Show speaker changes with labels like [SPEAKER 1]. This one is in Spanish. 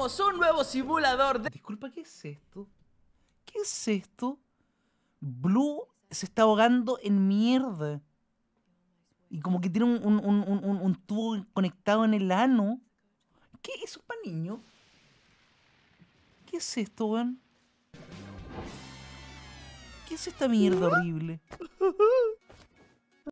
[SPEAKER 1] un nuevo simulador de...
[SPEAKER 2] Disculpa, ¿qué es esto? ¿Qué es esto? Blue se está ahogando en mierda. Y como que tiene un, tubo conectado en el ano. ¿Qué es eso para niño? ¿Qué es esto, weón? ¿Qué es esta mierda horrible?